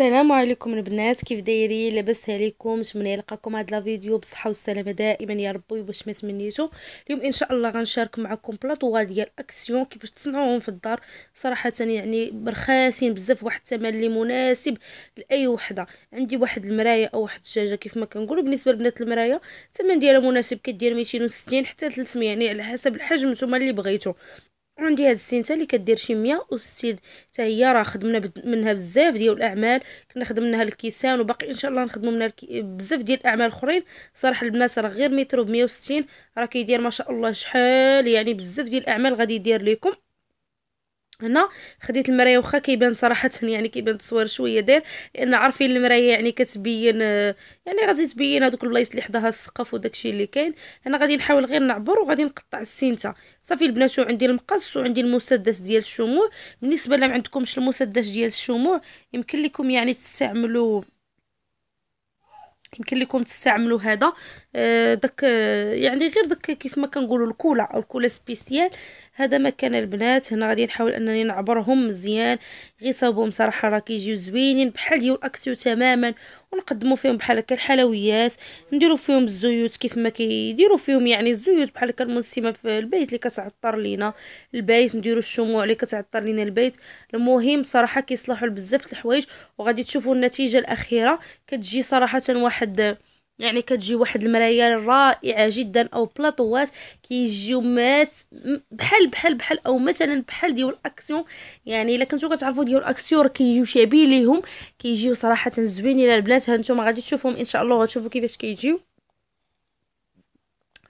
السلام عليكم البنات كيف دايرين لاباس عليكم نتمنى نلقاكم هاد لا فيديو بصحه والسلامه دائما يا ربي باش ما تمنيتو اليوم ان شاء الله غنشارك معكم بلاطوا ديال اكسيون كيفاش تصنعوهم في الدار صراحه يعني برخاسين بزاف واحد الثمن اللي مناسب لاي وحده عندي واحد المرايه او واحد الدجاجه كيف ما كنقولوا بالنسبه لبنات المرايه الثمن ديالها مناسب كدير 260 حتى 300 يعني على حسب الحجم نتوما اللي بغيتو وعندي هاد السنسه اللي كدير شي 160 حتى هي راه خدمنا منها بزاف ديال الاعمال كنا خدمناها الكيسان وباقي ان شاء الله نخدموا منها بزاف ديال الاعمال اخرين صراحه البنات راه غير مترو ب 160 راه كيدير ما شاء الله شحال يعني بزاف ديال الاعمال غادي يدير لكم هنا خديت المرايه واخا كيبان صراحه يعني كيبان التصوير شويه داير لان عارفين المرايه يعني كتبين يعني غادي تبين هذوك البلايص اللي حداها السقف وداكشي اللي كاين انا غادي نحاول غير نعبر وغادي نقطع السينته صافي البنات وعندي المقص وعندي المسدس ديال الشموع بالنسبه لما عندكمش المسدس ديال الشموع يمكن لكم يعني تستعملوا يمكن لكم تستعملوا هذا آه، داك آه، يعني غير داك كيف ما كنقولوا الكولا او الكولا سبيسيال هذا مكان البنات هنا غادي نحاول انني نعبرهم مزيان غير صابهم صراحه راه كيجيو زوينين بحال ديال الاكسيو تماما ونقدموا فيهم بحال هكا الحلويات نديروا فيهم الزيوت كيف ما كيديروا فيهم يعني الزيوت بحال هكا المنسمه في البيت اللي كتعطر لينا البيت نديروا الشموع اللي كتعطر لينا البيت المهم صراحه كيصلحوا لبزاف الحوايج وغادي تشوفوا النتيجه الاخيره كتجي صراحه واحد يعني كتجي واحد المرايا رائعه جدا او بلاطوات كيجيو مات بحال بحال بحال او مثلا بحال ديال الاكسيون يعني الا كنتو كتعرفوا ديال الاكسيون راه كيجيو شبيه ليهم كيجيو صراحه زوينين البنات ها نتوما غادي تشوفهم ان شاء الله غتشوفوا كيفاش كيجيو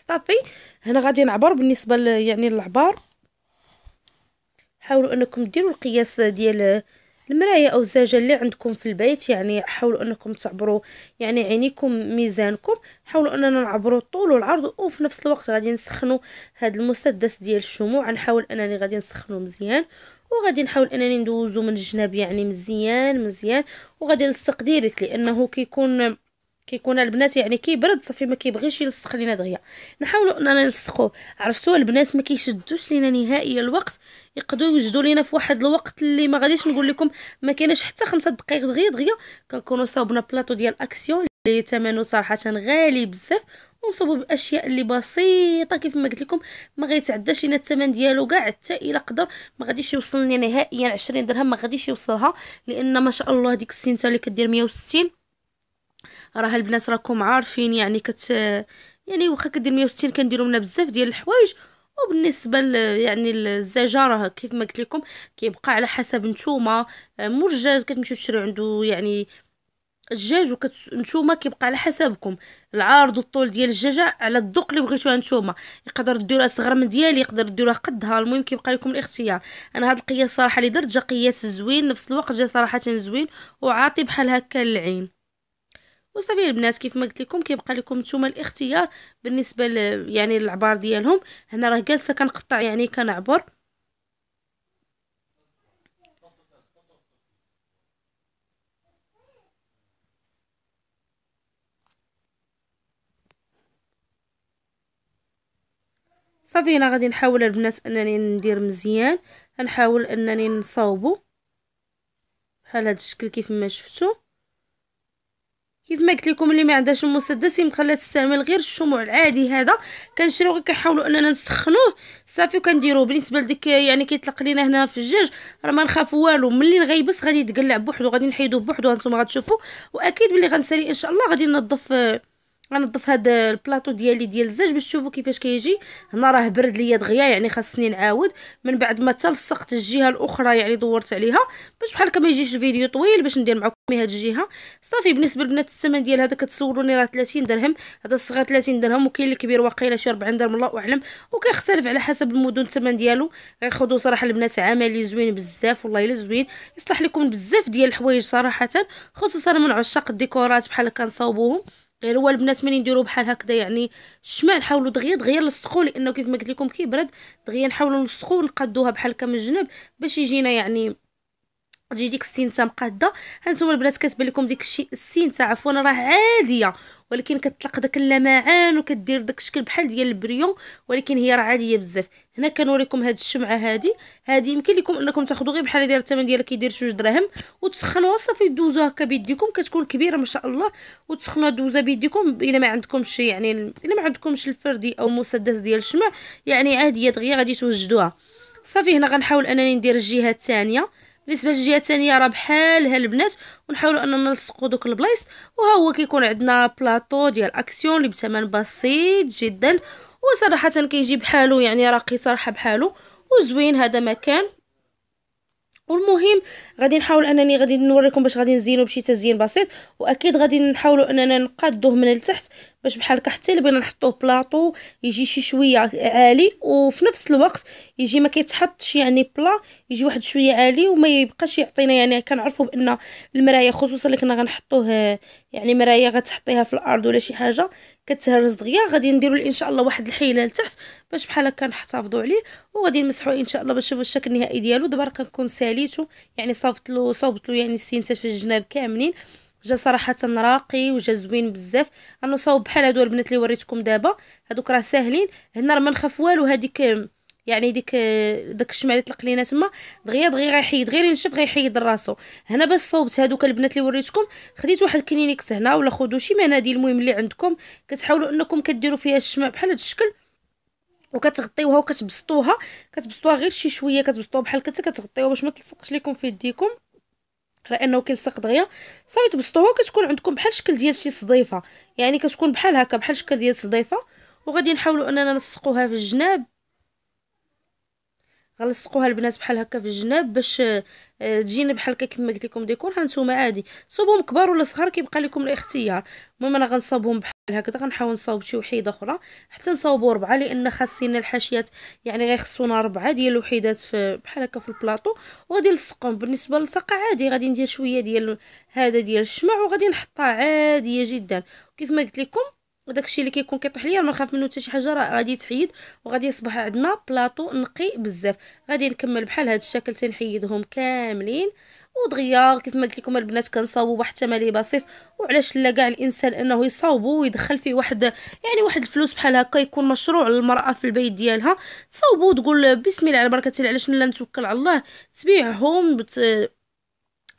صافي هنا غادي نعبر بالنسبه يعني للعبار حاولوا انكم ديروا القياس ديال المرايه او الزاجه اللي عندكم في البيت يعني حاولوا انكم تعبروا يعني عينيكم ميزانكم حاولوا اننا نعبروا الطول والعرض وفي نفس الوقت غادي نسخنوا هذا المسدس ديال الشموع نحاول انني غادي نسخنه مزيان وغادي نحاول انني ندوزو من الجناب يعني مزيان مزيان وغادي نلصق ديريكت لانه كيكون كيكون البنات يعني كيبرد صافي ما كيبغيش يلصق لينا دغيا نحاولوا اننا نلصقوه عرفتوا البنات ما كيشدوش لينا نهائيا الوقت يقدروا يوجدوا لينا في واحد الوقت اللي ما غاديش نقول لكم ما كاينش حتى خمسة دقائق دغيا دغيا كنكونوا صاوبنا بلاطو ديال اكسيون اللي ثمنه صراحه غالي بزاف ونصوبوا باشياء اللي بسيطه كيف ما قلت لكم ما غيتعداش لينا الثمن ديالو كاع حتى الا قدر ما غاديش يوصلني نهائيا 20 درهم ما غاديش يوصلها لان ما شاء الله ديك السنته اللي كدير 160 راه البنات راكم عارفين يعني كت يعني واخا كدير 160 كنديروا منها بزاف ديال الحوايج وبالنسبه يعني الزجاجه راه كيف ما قلت لكم كيبقى على حسب نتوما آه، مرجاز كتمشيو تشريو عنده يعني الدجاج وكنتوما كيبقى على حسابكم العرض والطول ديال الدجاجه على الذوق اللي بغيتوها نتوما يقدر ديروها صغر من ديالي يقدر ديروها قدها المهم كيبقى لكم الاختيار انا هاد القياس صراحه اللي درت جا قياس زوين نفس الوقت جا صراحه زوين وعاطي بحال هكا للعين وصافي البنات كيف ما قلت لكم كيبقى لكم نتوما الاختيار بالنسبه ل يعني للعبار ديالهم هنا راه جالسه كنقطع يعني كنعبر صافي هنا غادي نحاول البنات انني ندير مزيان غنحاول انني نصاوبو بحال هذا الشكل كيف ما شفتوا كيف ما قلت لكم اللي ما عندهاش المسدس يمكن لها تستعمل غير الشموع العادي هذا كنشريو غير كنحاولوا اننا نسخنوه صافي وكنديروه بالنسبه لديك يعني كيطلق لينا هنا في الجاج راه ما نخاف والو ملي غيبس غادي يتقلع بوحدو غادي نحيدو بوحدو هانتوما غتشوفوا واكيد ملي غنسالي ان شاء الله غادي ننظف آه، غنضف هاد البلاطو ديالي ديال الزاج باش تشوفوا كيفاش كيجي هنا راه برد ليا دغيا يعني خاصني نعاود من بعد ما تلصقت الجهه الاخرى يعني دورت عليها باش بحال هكا ما يجيش الفيديو طويل باش ندير معكم هاد الجهه صافي بالنسبه للبنات الثمن ديال هذا كتسولوني راه 30 درهم هذا الصغير 30 درهم وكاين الكبير واقيلا شي 40 درهم الله اعلم وكيختلف على حسب المدن الثمن ديالو غياخذوا صراحه البنات عملي زوين بزاف والله الا زوين يصلح لكم بزاف ديال الحوايج صراحه خصوصا من عشاق الديكورات بحال كنصاوبوهم غير هو البنات ملي نديرو بحال هكذا يعني الشمع نحاولوا دغيا دغيا نلصقو لانه كيف ما قلت لكم كيبرد دغيا نحاولوا نلصقو ونقادوها بحال هكا من الجنب باش يجينا يعني ديك السين السينتا مقاده هانتوما البنات كتبان لكم ديك الشيء السينتا عفوا راه عاديه ولكن كتطلق داك اللمعان وكدير داك الشكل بحال ديال البريون ولكن هي راه عاديه بزاف هنا كنوريكم هاد الشمعه هادي هادي يمكن لكم انكم تاخذوا غير بحال ديال الثمن ديالها كيدير جوج دراهم وتسخنوها صافي دوزوها هكا بيديكم كتكون كبيره ما شاء الله وتسخنوها دوزها بيديكم الا ما عندكمش يعني الا ما عندكمش الفردي او مسدس ديال الشمع يعني عاديه دغيا غادي توجدوها صافي هنا غنحاول انني ندير الجهه الثانيه بالنسبه للجهه الثانيه راه بحال هالبنات ونحاولوا اننا نلصقوا دوك البلايص وها هو كيكون عندنا بلاطو ديال اكسيون اللي بثمن بسيط جدا وصراحه كيجي بحالو يعني راقي صراحه بحالو وزوين هذا مكان والمهم غادي نحاول انني غادي نوريكم باش غادي نزينو بشي تزيين بسيط واكيد غادي نحاولوا اننا نقادوه من التحت باش بحال هكا حتى الا بغينا نحطوه بلاطو يجي شي شويه عالي وفي نفس الوقت يجي ما كيتحطش يعني بلا يجي واحد شويه عالي وما يبقاش يعطينا يعني كنعرفوا بان المرايه خصوصا اللي كنا غنحطوه يعني مرايه غتحطيها في الارض ولا شي حاجه كتهرس دغيا غادي نديروا ان شاء الله واحد الحيله لتحت باش بحال هكا نحتفظوا عليه وغادي نمسحوه ان شاء الله باش نشوفوا الشكل النهائي ديالو دابا راه كنكون ساليته يعني صاوبت له صوبت له يعني السينتات في الجناب كاملين جا صراحه راقي وجا زوين بزاف غنصاوب بحال هادو البنات اللي وريتكم دابا هادوك راه ساهلين هنا راه ما نخاف والو هذيك يعني ديك داك الشمع اللي طلق لينا تما دغيا دغيا غيحيد غير ينشف غيحيد راسو هنا باش صوبت هادوك البنات اللي وريتكم خديت واحد كلينيكس هنا ولا خدو شي مناديل المهم اللي عندكم كتحاولوا انكم كديروا فيها الشمع بحال هاد الشكل وكتغطيوها وكتبسطوها كتبسطوها غير شي شويه كتبسطوها بحال هكا كتغطيوها باش ما تلصقش لكم في يديكم على انه كيلصق دغيا صافي تبسطوها كتكون عندكم بحال شكل ديال شي صديفه يعني كتكون بحال هكا بحال شكل ديال صديفه وغادي نحاولوا اننا نلصقوها في الجناب غنلصقوها البنات بحال هكا في الجناب باش آه، تجينا بحال هكا كما قلت لكم ديكور هانتوما عادي صوبهم كبار ولا صغار كيبقى لكم الاختيار المهم انا غنصاوبهم بحال هكا غنحاول نصاوب شي وحيده اخرى حتى نصاوبوا ربعه لان خاصين الحاشيات يعني غيخصونا ربعه ديال الوحيدات في بحال هكا في البلاطو وغادي نلصقهم بالنسبه للصقه عادي غادي ندير شويه ديال هذا ديال الشمع وغادي نحطها عاديه جدا كيف ما قلت لكم وداك الشيء اللي كيكون كيطيح ليا ما نخاف منه حتى شي حاجه راه غادي تحيد وغادي يصبح عندنا بلاطو نقي بزاف غادي نكمل بحال هذا الشكل تنحيدهم كاملين ودغيا كيف ما قلت لكم البنات كنصاوبوا واحد الثمن بسيط وعلاش لا كاع الانسان انه يصاوبوا ويدخل فيه واحد يعني واحد الفلوس بحال هكا يكون مشروع للمراه في البيت ديالها تصاوبوا وتقول بسم الله على بركه الله علاش لا نتوكل على الله تبيعهم بت...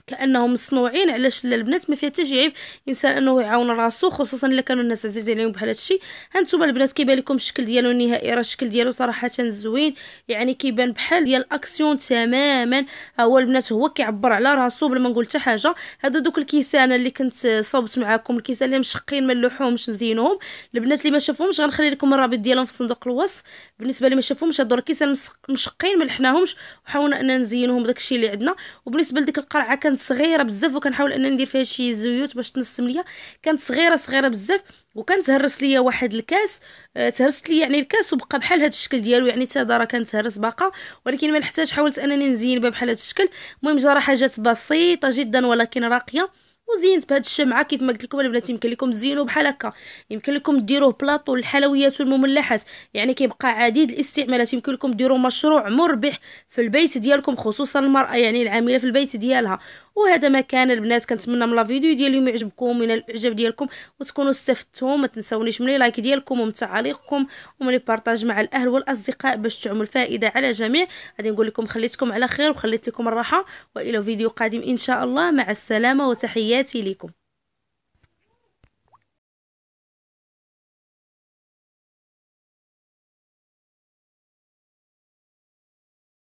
كانهم مصنوعين علاش لا البنات ما فيها حتى شي عيب الانسان انه يعاون راسو خصوصا الا كانوا الناس عزيز عليهم بحال هادشي هانتوما البنات كيبان لكم الشكل ديالو النهائي راه الشكل ديالو صراحه زوين يعني كيبان بحال ديال الاكسيون تماما هو البنات هو كيعبر على راسو بلا ما نقول حتى حاجه هادو دوك الكيسان اللي كنت صوبت معاكم الكيسان اللي مشقين ما نلوحوهمش نزينوهم البنات اللي ما شافوهمش غنخلي لكم الرابط ديالهم في صندوق الوصف بالنسبه اللي ما شافوهمش هادو الكيسان مشقين ما لحناهمش وحاولنا اننا نزينوهم بداكشي اللي عندنا وبالنسبه لديك القرعه كان كانت صغيره بزاف وكنحاول انني ندير فيها شي زيوت باش تنسم ليا كانت صغيره صغيره بزاف وكان تهرس ليا واحد الكاس آه، تهرست ليا يعني الكاس وبقى بحال هذا الشكل ديالو يعني حتى دارا كانت تهرس باقا ولكن ما نحتاج حاولت انني نزين بها بحال هذا الشكل المهم جرى حاجات بسيطه جدا ولكن راقيه وزينت بهاد الشمعه كيف ما قلت لكم البنات يمكن لكم تزينوا بحال هكا يمكن لكم ديروه بلاطو الحلويات والمملحات يعني كيبقى عديد الاستعمالات يمكن لكم ديروا مشروع مربح في البيت ديالكم خصوصا المراه يعني العامله في البيت ديالها وهذا ما كان البنات كنتمنى من لا فيديو ديال اليوم يعجبكم من الاعجاب ديالكم وتكونوا استفدتوا ما تنساونيش من لايك ديالكم ومن تعاليقكم ومن البارطاج مع الاهل والاصدقاء باش تعمل الفائده على جميع غادي نقول لكم خليتكم على خير وخليت لكم الراحه والى فيديو قادم ان شاء الله مع السلامه وتحياتي لكم